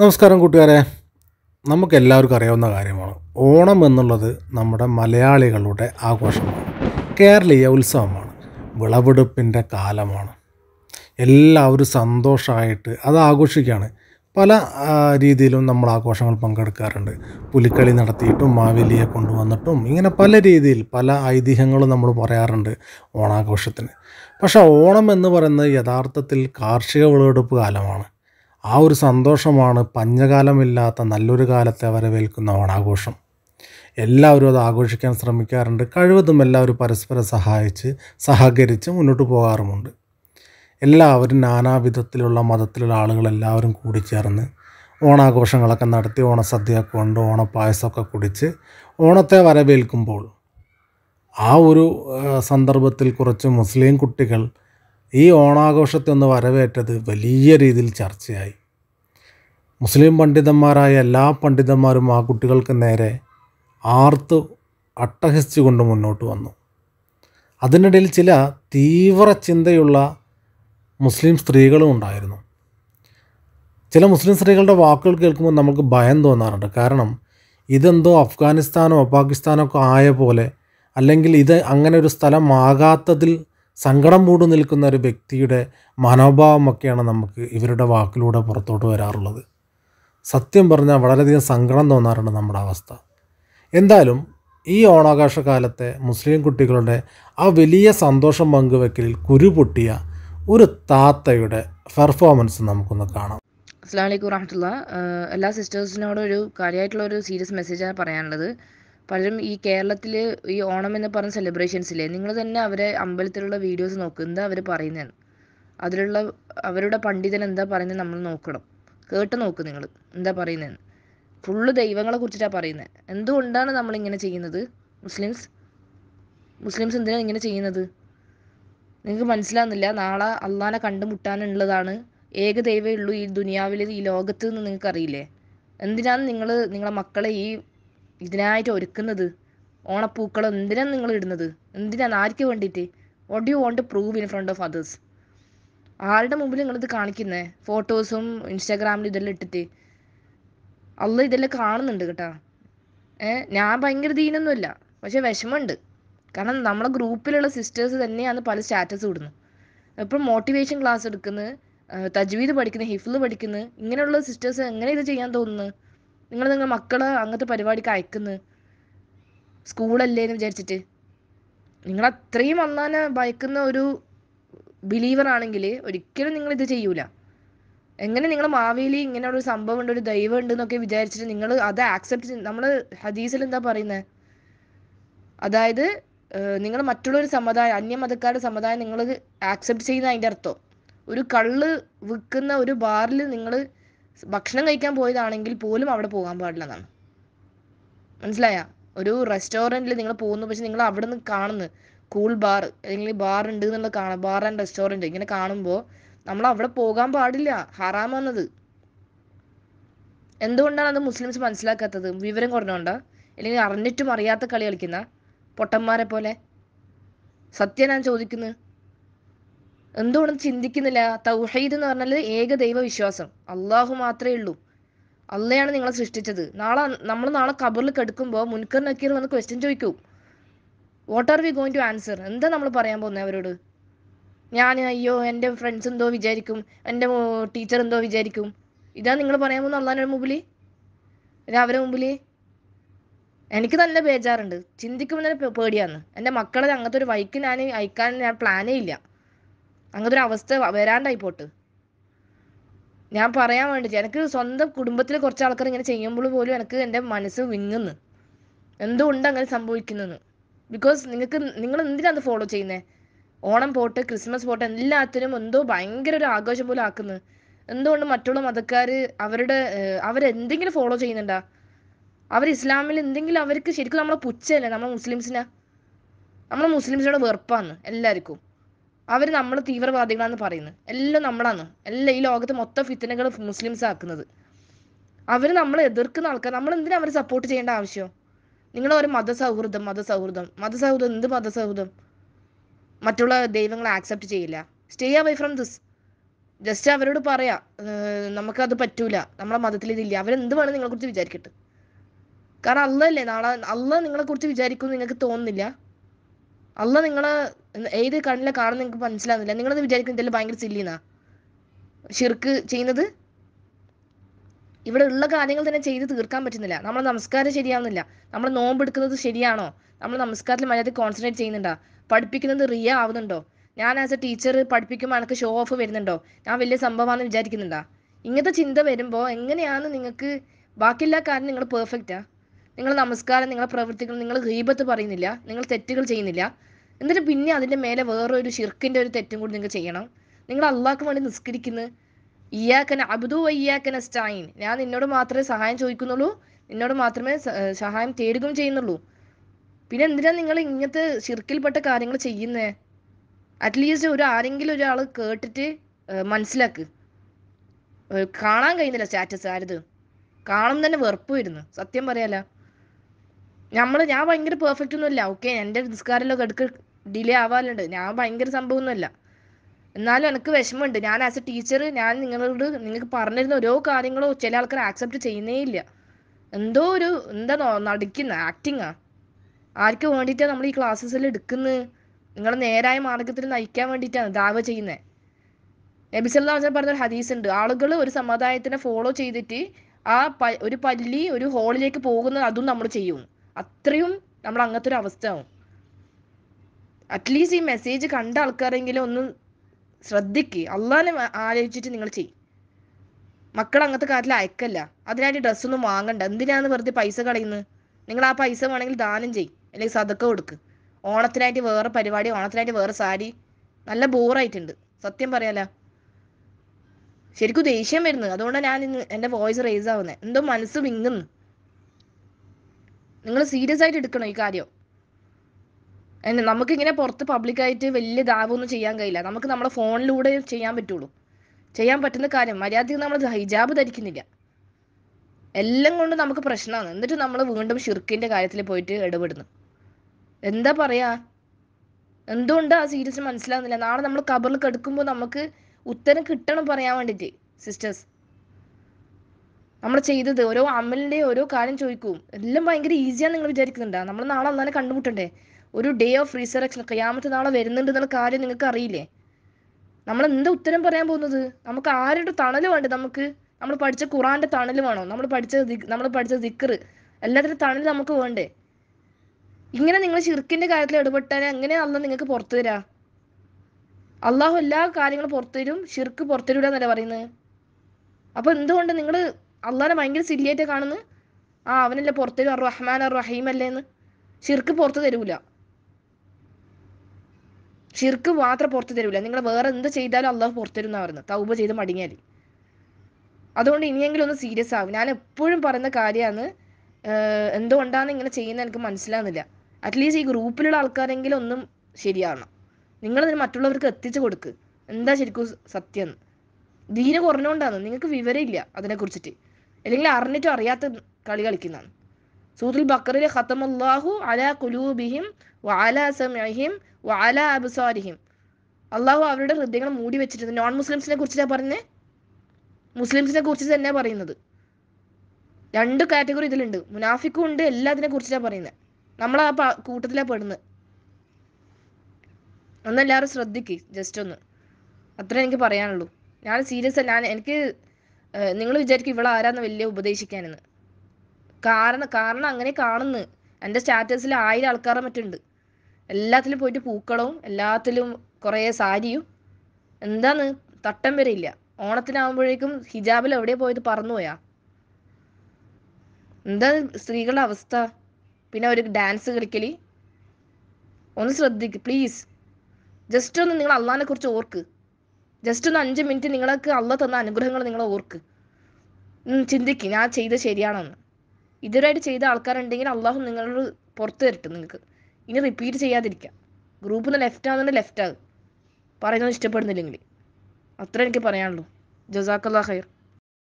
നമസ്കാരം കൂട്ടുകാരെ നമുക്കെല്ലാവർക്കും അറിയാവുന്ന കാര്യമാണ് ഓണം എന്നുള്ളത് നമ്മുടെ മലയാളികളുടെ ആഘോഷമാണ് കേരളീയ ഉത്സവമാണ് വിളവെടുപ്പിൻ്റെ കാലമാണ് എല്ലാവരും സന്തോഷമായിട്ട് അത് ആഘോഷിക്കുകയാണ് പല രീതിയിലും നമ്മൾ ആഘോഷങ്ങൾ പങ്കെടുക്കാറുണ്ട് പുലിക്കളി നടത്തിയിട്ടും മാവേലിയെ കൊണ്ടുവന്നിട്ടും ഇങ്ങനെ പല രീതിയിൽ പല ഐതിഹ്യങ്ങളും നമ്മൾ പറയാറുണ്ട് ഓണാഘോഷത്തിന് പക്ഷേ ഓണം എന്ന് പറയുന്നത് യഥാർത്ഥത്തിൽ കാർഷിക വിളവെടുപ്പ് കാലമാണ് ആ ഒരു സന്തോഷമാണ് പഞ്ഞകാലമില്ലാത്ത നല്ലൊരു കാലത്തെ വരവേൽക്കുന്ന ഓണാഘോഷം എല്ലാവരും അത് ആഘോഷിക്കാൻ ശ്രമിക്കാറുണ്ട് കഴിവതും എല്ലാവരും പരസ്പരം സഹായിച്ച് സഹകരിച്ച് മുന്നോട്ട് പോകാറുമുണ്ട് എല്ലാവരും നാനാവിധത്തിലുള്ള മതത്തിലുള്ള ആളുകളെല്ലാവരും എല്ലാവരും കൂടിച്ചേർന്ന് ഓണാഘോഷങ്ങളൊക്കെ നടത്തി ഓണസദ്യയൊക്കെ കൊണ്ട് ഓണപ്പായസമൊക്കെ കുടിച്ച് ഓണത്തെ വരവേൽക്കുമ്പോൾ ആ ഒരു സന്ദർഭത്തിൽ കുറച്ച് മുസ്ലിം കുട്ടികൾ ഈ ഓണാഘോഷത്തെ ഒന്ന് വരവേറ്റത് വലിയ രീതിയിൽ ചർച്ചയായി മുസ്ലിം പണ്ഡിതന്മാരായ എല്ലാ പണ്ഡിതന്മാരും ആ കുട്ടികൾക്ക് നേരെ ആർത്ത് അട്ടഹസിച്ചുകൊണ്ട് മുന്നോട്ട് വന്നു അതിനിടയിൽ ചില തീവ്ര ചിന്തയുള്ള മുസ്ലിം സ്ത്രീകളും ഉണ്ടായിരുന്നു ചില മുസ്ലിം സ്ത്രീകളുടെ വാക്കുകൾ കേൾക്കുമ്പോൾ നമുക്ക് ഭയം തോന്നാറുണ്ട് കാരണം ഇതെന്തോ അഫ്ഗാനിസ്ഥാനോ പാകിസ്ഥാനോ ഒക്കെ ആയ പോലെ അല്ലെങ്കിൽ ഇത് അങ്ങനെ ഒരു സ്ഥലമാകാത്തതിൽ സങ്കടം മൂട് നിൽക്കുന്ന ഒരു വ്യക്തിയുടെ മനോഭാവമൊക്കെയാണ് നമുക്ക് ഇവരുടെ വാക്കിലൂടെ പുറത്തോട്ട് വരാറുള്ളത് സത്യം പറഞ്ഞാൽ വളരെയധികം സങ്കടം തോന്നാറുണ്ട് നമ്മുടെ അവസ്ഥ എന്തായാലും ഈ ഓണാഘോഷ കാലത്തെ മുസ്ലിം കുട്ടികളുടെ ആ വലിയ സന്തോഷം പങ്കുവെക്കലിൽ പൊട്ടിയ ഒരു താത്തയുടെ പെർഫോമൻസ് നമുക്കൊന്ന് കാണാം അസ്സാം വലൈക്കും വാഹമത്തുള്ള എല്ലാ സിസ്റ്റേഴ്സിനോടൊരു കാര്യമായിട്ടുള്ള ഒരു സീരിയസ് മെസ്സേജാണ് പറയാനുള്ളത് പലരും ഈ കേരളത്തിൽ ഈ ഓണം എന്ന് പറഞ്ഞ ഇല്ലേ നിങ്ങൾ തന്നെ അവരെ അമ്പലത്തിലുള്ള വീഡിയോസ് നോക്ക് എന്താ അവർ പറയുന്നത് അതിലുള്ള അവരുടെ പണ്ഡിതൻ എന്താ പറയുന്നത് നമ്മൾ നോക്കണം കേട്ട് നോക്ക് നിങ്ങൾ എന്താ പറയുന്നത് ഫുള്ള് ദൈവങ്ങളെ കുറിച്ചിട്ടാണ് പറയുന്നത് എന്തുകൊണ്ടാണ് നമ്മൾ ഇങ്ങനെ ചെയ്യുന്നത് മുസ്ലിംസ് മുസ്ലിംസ് എന്തിനാണ് ഇങ്ങനെ ചെയ്യുന്നത് നിങ്ങൾക്ക് മനസ്സിലാകുന്നില്ല നാളെ അള്ളാനെ കണ്ടുമുട്ടാനുള്ളതാണ് ഏക ദൈവമേ ഉള്ളൂ ഈ ദുനിയാവിൽ ഈ ലോകത്ത് എന്ന് നിങ്ങൾക്ക് അറിയില്ലേ എന്തിനാണ് നിങ്ങൾ നിങ്ങളെ മക്കളെ ഈ ഇതിനായിട്ട് ഒരുക്കുന്നത് ഓണപ്പൂക്കൾ എന്തിനാണ് നിങ്ങൾ ഇടുന്നത് എന്തിനാണ് ആർക്ക് വേണ്ടിയിട്ട് what you want prove in front of others ആരുടെ മുമ്പിൽ നിങ്ങളിത് കാണിക്കുന്നത് ഫോട്ടോസും ഇൻസ്റ്റാഗ്രാമിലും ഇതെല്ലാം ഇട്ടിട്ട് അല്ല ഇതെല്ലാം കാണുന്നുണ്ട് കേട്ടോ ഏ ഞാൻ ഭയങ്കര ദീനൊന്നുമില്ല പക്ഷെ വിഷമമുണ്ട് കാരണം നമ്മളെ ഗ്രൂപ്പിലുള്ള സിസ്റ്റേഴ്സ് തന്നെയാണ് പല സ്റ്റാറ്റസ് ഇടുന്നു എപ്പോഴും മോട്ടിവേഷൻ ക്ലാസ് എടുക്കുന്നത് തജ്വീദ് പഠിക്കുന്നത് ഹിഫ്ല് പഠിക്കുന്നത് ഇങ്ങനെയുള്ള സിസ്റ്റേഴ്സ് എങ്ങനെ ഇത് ചെയ്യാൻ തോന്നുന്നു നിങ്ങൾ നിങ്ങളുടെ മക്കളെ അങ്ങനത്തെ പരിപാടിക്ക് അയക്കുന്നത് സ്കൂളല്ലേ എന്ന് വിചാരിച്ചിട്ട് നിങ്ങൾ അത്രയും അള്ളാനെ ഭയക്കുന്ന ഒരു ബിലീവർ ആണെങ്കിൽ ഒരിക്കലും നിങ്ങൾ ഇത് ചെയ്യൂല എങ്ങനെ നിങ്ങൾ മാവേലി ഇങ്ങനെ ഒരു സംഭവം ഉണ്ട് ഒരു ദൈവം ഉണ്ട് എന്നൊക്കെ വിചാരിച്ചിട്ട് നിങ്ങൾ അത് ആക്സെപ്റ്റ് നമ്മൾ ഹദീസിൽ എന്താ പറയുന്നത് അതായത് നിങ്ങൾ മറ്റുള്ളൊരു സമുദായം അന്യമതക്കാരുടെ സമുദായം നിങ്ങൾ ആക്സെപ്റ്റ് ചെയ്യുന്ന അതിൻ്റെ അർത്ഥം ഒരു കള്ള് വിൽക്കുന്ന ഒരു ബാറിൽ നിങ്ങൾ ഭക്ഷണം കഴിക്കാൻ പോയതാണെങ്കിൽ പോലും അവിടെ പോകാൻ പാടില്ലെന്നാണ് മനസ്സിലായ ഒരു റെസ്റ്റോറൻറ്റിൽ നിങ്ങൾ പോകുന്നു പക്ഷെ നിങ്ങൾ അവിടെ നിന്ന് കാണുന്നു കൂൾ ബാർ അല്ലെങ്കിൽ ബാർ ഉണ്ട് എന്നുള്ളത് കാണാം ബാർ ആൻഡ് റെസ്റ്റോറൻറ്റ് ഇങ്ങനെ കാണുമ്പോൾ നമ്മൾ അവിടെ പോകാൻ പാടില്ല ഹറാമെന്നത് എന്തുകൊണ്ടാണ് അത് മുസ്ലിംസ് മനസ്സിലാക്കാത്തത് വിവരം കുറഞ്ഞുകൊണ്ടോ അല്ലെങ്കിൽ അറിഞ്ഞിട്ടും അറിയാത്ത കളി കളിക്കുന്ന പൊട്ടന്മാരെ പോലെ സത്യം ഞാൻ ചോദിക്കുന്നു എന്തുകൊണ്ട് ചിന്തിക്കുന്നില്ല തൗഹീദ് എന്ന് പറഞ്ഞാൽ ഏക ദൈവ വിശ്വാസം അള്ളാഹു മാത്രമേ ഉള്ളൂ അള്ളയാണ് നിങ്ങളെ സൃഷ്ടിച്ചത് നാളെ നമ്മൾ നാളെ കബറിൽ കെടുക്കുമ്പോൾ മുൻകർ നക്കീർ വന്ന് ക്വസ്റ്റ്യൻ ചോദിക്കും what are we going to answer എന്താ നമ്മൾ പറയാൻ പോകുന്നത് അവരോട് ഞാൻ അയ്യോ എൻ്റെ ഫ്രണ്ട്സ് എന്തോ വിചാരിക്കും എൻ്റെ ടീച്ചർ എന്തോ വിചാരിക്കും ഇതാ നിങ്ങൾ പറയാൻ പോകുന്ന അള്ളാൻ്റെ മുമ്പിൽ അവരെ മുമ്പിൽ എനിക്ക് നല്ല ബേജാറുണ്ട് ചിന്തിക്കുമ്പോൾ തന്നെ പേടിയാണ് എൻ്റെ മക്കളെ അങ്ങനത്തെ ഒരു വഴിക്ക് ഞാൻ അയക്കാൻ ഞാൻ പ്ലാനേ ഇല്ല അങ്ങനത്തെ ഒരു അവസ്ഥ വരാണ്ടായി പോട്ട് ഞാൻ പറയാൻ വേണ്ടി എനിക്ക് സ്വന്തം കുടുംബത്തിൽ കുറച്ച് ആൾക്കാർ ഇങ്ങനെ ചെയ്യുമ്പോൾ പോലും എനിക്ക് എൻ്റെ മനസ്സ് വിങ്ങുന്നു എന്തുകൊണ്ട് അങ്ങനെ സംഭവിക്കുന്നതെന്ന് ബിക്കോസ് നിങ്ങൾക്ക് നിങ്ങൾ എന്തിനാണ് അത് ഫോളോ ചെയ്യുന്നത് ഓണം പോട്ട് ക്രിസ്മസ് പോട്ട് എല്ലാത്തിനും എന്തോ ഭയങ്കര ഒരു ആഘോഷം പോലെ ആക്കുന്നത് എന്തുകൊണ്ട് മറ്റുള്ള മതക്കാർ അവരുടെ അവരെന്തെങ്കിലും ഫോളോ ചെയ്യുന്നുണ്ടോ അവർ ഇസ്ലാമിൽ എന്തെങ്കിലും അവർക്ക് ശരിക്കും നമ്മളെ പുച്ഛല്ലേ നമ്മളെ മുസ്ലിംസിനാ നമ്മളെ മുസ്ലിംസിനോട് വെറുപ്പാണ് എല്ലാവർക്കും അവർ നമ്മൾ തീവ്രവാദികളാന്ന് പറയുന്നത് എല്ലാം നമ്മളാണ് എല്ലാം ഈ ലോകത്ത് മൊത്തം ഫിത്തനകൾ മുസ്ലിംസ് ആക്കുന്നത് അവർ നമ്മൾ എതിർക്കുന്ന ആൾക്കാർ നമ്മൾ എന്തിനാ അവരെ സപ്പോർട്ട് ചെയ്യേണ്ട ആവശ്യം നിങ്ങൾ ഒരു മതസൗഹൃദം മതസൗഹൃദം മതസൗഹൃദം എന്ത് മതസൗഹൃദം മറ്റുള്ള ദൈവങ്ങളെ ആക്സെപ്റ്റ് ചെയ്യില്ല stay away from this just അവരോട് പറയാ നമുക്കത് പറ്റൂല നമ്മളെ മതത്തിൽ ഇതില്ല അവരെന്ത് നിങ്ങളെ കുറിച്ച് വിചാരിക്കട്ടെ കാരണം അല്ലല്ലേ നാളെ അല്ല കുറിച്ച് വിചാരിക്കും നിങ്ങൾക്ക് തോന്നുന്നില്ല അല്ല നിങ്ങളെ ഏത് കണ്ണിലെ കാണുന്ന നിങ്ങൾക്ക് മനസ്സിലാകുന്നില്ല നിങ്ങൾ വിചാരിക്കുന്നത് ഇതെല്ലാം ഭയങ്കര സില്ലിന്നാ ഷിർക്ക് ചെയ്യുന്നത് ഇവിടെ ഉള്ള കാര്യങ്ങൾ തന്നെ ചെയ്ത് തീർക്കാൻ പറ്റുന്നില്ല നമ്മൾ നമസ്കാരം ശരിയാവുന്നില്ല നമ്മൾ നോമ്പ് എടുക്കുന്നത് ശരിയാണോ നമ്മൾ നമസ്കാരത്തിൽ മര്യാദ കോൺസെൻട്രേറ്റ് ചെയ്യുന്നുണ്ടോ പഠിപ്പിക്കുന്നത് റിയ ആവുന്നുണ്ടോ ഞാൻ ആസ് എ ടീച്ചർ പഠിപ്പിക്കുമ്പോൾ എനിക്ക് ഷോ ഓഫ് വരുന്നുണ്ടോ ഞാൻ വലിയ സംഭവമാണെന്ന് വിചാരിക്കുന്നുണ്ടോ ഇങ്ങനത്തെ ചിന്ത വരുമ്പോൾ എങ്ങനെയാണ് നിങ്ങൾക്ക് ബാക്കിയെല്ലാ കാര്യം നിങ്ങൾ പെർഫെക്റ്റാ നിങ്ങൾ നമസ്കാരം നിങ്ങളെ പ്രവർത്തികൾ നിങ്ങൾ ഹീബത്ത് പറയുന്നില്ല നിങ്ങൾ തെറ്റുകൾ ചെയ്യുന്നില്ല എന്നിട്ട് പിന്നെ അതിൻ്റെ മേലെ വേറൊരു ഒരു ഷിർക്കിൻ്റെ ഒരു തെറ്റും കൂടി നിങ്ങൾ ചെയ്യണം നിങ്ങൾ അള്ളാഹ്ക്ക് വേണ്ടി നിസ്കരിക്കുന്നു ഇയാക്കന അബ്ദു വയ്യാക്കന സ്റ്റായിൻ ഞാൻ നിന്നോട് മാത്രമേ സഹായം ചോദിക്കുന്നുള്ളൂ നിന്നോട് മാത്രമേ സഹായം തേടുകയും ചെയ്യുന്നുള്ളൂ പിന്നെ എന്തിനാ നിങ്ങൾ ഇങ്ങനത്തെ ഷിർക്കിൽപ്പെട്ട കാര്യങ്ങൾ ചെയ്യുന്നേ അറ്റ്ലീസ്റ്റ് ഒരു ആരെങ്കിലും ഒരാൾ കേട്ടിട്ട് മനസ്സിലാക്ക് കാണാൻ കഴിയുന്നില്ല സ്റ്റാറ്റസ് ആരത് കാണും തന്നെ വെറുപ്പ് വരുന്നു സത്യം പറയാലോ നമ്മൾ ഞാൻ ഭയങ്കര പെർഫെക്റ്റ് ഒന്നുമില്ല ഓക്കെ എൻ്റെ നിസ്കാരമല്ലോ ഇടക്ക് ഡിലേ ആവാറുണ്ട് ഞാൻ ഭയങ്കര സംഭവമൊന്നുമല്ല എന്നാലും എനിക്ക് വിഷമമുണ്ട് ഞാൻ ആസ് എ ടീച്ചർ ഞാൻ നിങ്ങളോട് നിങ്ങൾക്ക് പറഞ്ഞിരുന്ന ഓരോ കാര്യങ്ങളോ ചില ആൾക്കാർ ആക്സെപ്റ്റ് ചെയ്യുന്നേ ഇല്ല എന്തോ ഒരു എന്താണോ നടിക്കുന്ന ആക്ടിങ്ങാ ആർക്ക് വേണ്ടിയിട്ടാണ് നമ്മൾ ഈ ക്ലാസ്സസിൽ എടുക്കുന്നത് നിങ്ങളെ നേരായ മാർഗത്തിൽ നയിക്കാൻ വേണ്ടിയിട്ടാണ് ദാവ ചെയ്യുന്നത് നബിസല്ലാ പറഞ്ഞ ഒരു ഹദീസ് ഉണ്ട് ആളുകൾ ഒരു സമുദായത്തിനെ ഫോളോ ചെയ്തിട്ട് ആ ഒരു പല്ലി ഒരു ഹോളിലേക്ക് പോകുന്നത് അതും നമ്മൾ ചെയ്യും അത്രയും നമ്മൾ അങ്ങനത്തെ ഒരു അവസ്ഥ ആവും അറ്റ്ലീസ്റ്റ് ഈ മെസ്സേജ് കണ്ട ആൾക്കാരെങ്കിലും ഒന്ന് ശ്രദ്ധിക്ക് അള്ളാഹിനെ ആലോചിച്ചിട്ട് നിങ്ങൾ ചെയ്യും മക്കൾ അങ്ങനത്തെ കാര്യത്തിൽ അയക്കല്ല അതിനായിട്ട് ഡ്രസ്സൊന്നും വാങ്ങണ്ട എന്തിനാണ് വെറുതെ പൈസ കളയുന്നത് നിങ്ങൾ ആ പൈസ വേണമെങ്കിൽ ദാനം ചെയ്യും അല്ലെങ്കിൽ സതക്ക കൊടുക്ക് ഓണത്തിനായിട്ട് വേറെ പരിപാടി ഓണത്തിനായിട്ട് വേറെ സാരി നല്ല ബോറായിട്ടുണ്ട് സത്യം പറയാലോ ശരിക്കും ദേഷ്യം വരുന്നത് അതുകൊണ്ടാണ് ഞാൻ ഇന്ന് എൻ്റെ വോയിസ് റേസ് ആവുന്നത് എന്തോ മനസ്സ് വിങ്ങുന്നു നിങ്ങൾ സീരിയസ് ആയിട്ട് എടുക്കണം ഈ കാര്യം നമുക്കിങ്ങനെ പുറത്ത് പബ്ലിക്കായിട്ട് വലിയ ദാവൊന്നും ചെയ്യാൻ കഴിയില്ല നമുക്ക് നമ്മുടെ ഫോണിലൂടെ ചെയ്യാൻ പറ്റുള്ളൂ ചെയ്യാൻ പറ്റുന്ന കാര്യം മര്യാദയ്ക്ക് നമ്മൾ ഹിജാബ് ധരിക്കുന്നില്ല എല്ലാം കൊണ്ട് നമുക്ക് പ്രശ്നമാണ് എന്നിട്ട് നമ്മൾ വീണ്ടും ഷിർക്കിൻ്റെ കാര്യത്തിൽ പോയിട്ട് ഇടപെടുന്നു എന്താ പറയാ എന്തുകൊണ്ട് ആ സീരിയസ് മനസ്സിലാകുന്നില്ല നാളെ നമ്മൾ കബറിൽ കിടക്കുമ്പോൾ നമുക്ക് ഉത്തരം കിട്ടണം പറയാൻ വേണ്ടിയിട്ട് സിസ്റ്റേഴ്സ് നമ്മൾ ചെയ്തത് ഓരോ അമലിൻ്റെ ഓരോ കാര്യം ചോദിക്കും എല്ലാം ഭയങ്കര ഈസിയാണ് നിങ്ങൾ വിചാരിക്കുന്നുണ്ടോ നമ്മൾ നാളെ അന്നാലും കണ്ടുമുട്ടണ്ടേ ഒരു ഡേ ഓഫ് റീസറക്ഷൻ ഖിയാമത്ത് നാളെ വരുന്നുണ്ട് എന്നുള്ള കാര്യം നിങ്ങൾക്ക് അറിയില്ലേ നമ്മൾ എന്താ ഉത്തരം പറയാൻ പോകുന്നത് നമുക്ക് ആരുടെ തണൽ വേണ്ട നമുക്ക് നമ്മൾ പഠിച്ച ഖുറാന്റെ തണൽ വേണോ നമ്മൾ പഠിച്ച നമ്മൾ പഠിച്ച ദിക്കർ എല്ലാത്തിൻ്റെ തണൽ നമുക്ക് വേണ്ടേ ഇങ്ങനെ നിങ്ങൾ ചിർക്കിന്റെ കാര്യത്തിൽ ഇടപെട്ടാൽ എങ്ങനെ അല്ല നിങ്ങൾക്ക് പുറത്തു തരാ അള്ളാഹു എല്ലാ കാര്യങ്ങളും പുറത്തു തരും ഷിർക്ക് പുറത്തു തരൂല പറയുന്നത് അപ്പൊ എന്തുകൊണ്ട് നിങ്ങൾ അള്ളാനെ ഭയങ്കര സില്ലിയായിട്ട് കാണുന്നു ആ അവനല്ലേ പുറത്തു തരും റഹ്മാൻ റഹീം അല്ലേ എന്ന് ഷിർക്ക് പുറത്തു തരൂല ഷിർക്ക് മാത്രം പുറത്തു തരൂല നിങ്ങൾ വേറെ എന്ത് ചെയ്താലും അള്ളാഹു പുറത്തു തരുന്ന പറയുന്നത് തൗബ ചെയ്ത് മടങ്ങിയാൽ അതുകൊണ്ട് ഇനിയെങ്കിലും ഒന്ന് സീരിയസ് ആകും ഞാൻ എപ്പോഴും പറയുന്ന കാര്യമാണ് എന്തുകൊണ്ടാണ് ഇങ്ങനെ ചെയ്യുന്നത് എനിക്ക് മനസ്സിലാകുന്നില്ല അറ്റ്ലീസ്റ്റ് ഈ ഗ്രൂപ്പിലുള്ള ആൾക്കാരെങ്കിലും ഒന്നും ശരിയാവണം നിങ്ങളതിന് മറ്റുള്ളവർക്ക് എത്തിച്ചു കൊടുക്ക് എന്താ ശരിക്കും സത്യം ദീന കുറഞ്ഞുകൊണ്ടാണ് നിങ്ങൾക്ക് വിവരമില്ല അതിനെക്കുറിച്ചിട്ട് അല്ലെങ്കിൽ അറിഞ്ഞിട്ടും അറിയാത്ത കളി കളിക്കുന്നതാണ് സൂത്തുൽ ബക്കറിൽ ഖത്തമല്ലാഹു അല കുലൂബിഹിം വാല സമഹിം വാല അബ്സാരിഹിം അള്ളാഹു അവരുടെ ഹൃദയങ്ങൾ മൂടി വെച്ചിട്ടുണ്ട് നോൺ മുസ്ലിംസിനെ കുറിച്ചിട്ടാണ് പറഞ്ഞത് മുസ്ലിംസിനെ കുറിച്ച് തന്നെ പറയുന്നത് രണ്ട് കാറ്റഗറി ഇതിലുണ്ട് മുനാഫിക്കും ഉണ്ട് എല്ലാത്തിനെ കുറിച്ചിട്ടാണ് പറയുന്നത് നമ്മൾ ആ കൂട്ടത്തിലാണ് പെടുന്നത് ഒന്നെല്ലാവരും ശ്രദ്ധിക്ക് ജസ്റ്റ് ഒന്ന് അത്രേ എനിക്ക് പറയാനുള്ളൂ ഞാൻ സീരിയസ് ഞാൻ എനിക്ക് നിങ്ങൾ വിചാരിക്കും ഇവൾ ആരാന്ന് വലിയ ഉപദേശിക്കാനെന്ന് കാരണം കാരണം അങ്ങനെ കാണുന്നു എൻ്റെ സ്റ്റാറ്റസിൽ ആയിരം ആൾക്കാരെ മറ്റുണ്ട് എല്ലാത്തിലും പോയിട്ട് പൂക്കളവും എല്ലാത്തിലും കുറേ സാരിയും എന്താണ് തട്ടം വരെ ഇല്ല ഓണത്തിനാകുമ്പോഴേക്കും ഹിജാബിൽ എവിടെ പോയത് പറന്നുപോയാ എന്താ സ്ത്രീകളുടെ അവസ്ഥ പിന്നെ ഒരു ഡാൻസ് കളിക്കൽ ഒന്ന് ശ്രദ്ധിക്ക് പ്ലീസ് ജസ്റ്റ് ഒന്ന് നിങ്ങൾ അള്ളാഹിനെ കുറിച്ച് ഓർക്ക് ജസ്റ്റ് ഒന്ന് അഞ്ച് മിനിറ്റ് നിങ്ങൾക്ക് അള്ള തന്ന അനുഗ്രഹങ്ങൾ നിങ്ങൾ ഓർക്ക് ചിന്തിക്ക് ഞാൻ ചെയ്ത് ശരിയാണെന്ന് ഇതുവരെയായിട്ട് ചെയ്ത ആൾക്കാരുണ്ടെങ്കിൽ അള്ളാഹു നിങ്ങളോട് പുറത്ത് തരട്ടെ നിങ്ങൾക്ക് ഇനി റിപ്പീറ്റ് ചെയ്യാതിരിക്കാം ഗ്രൂപ്പിൽ നിന്ന് ലെഫ്റ്റ് ആകുന്നുണ്ട് ലെഫ്റ്റ് ആകും പറയുന്നത് ഇഷ്ടപ്പെടുന്നില്ലെങ്കിൽ അത്ര എനിക്ക് പറയാനുള്ളൂ ജസാക്കല്ലാ ഖൈർ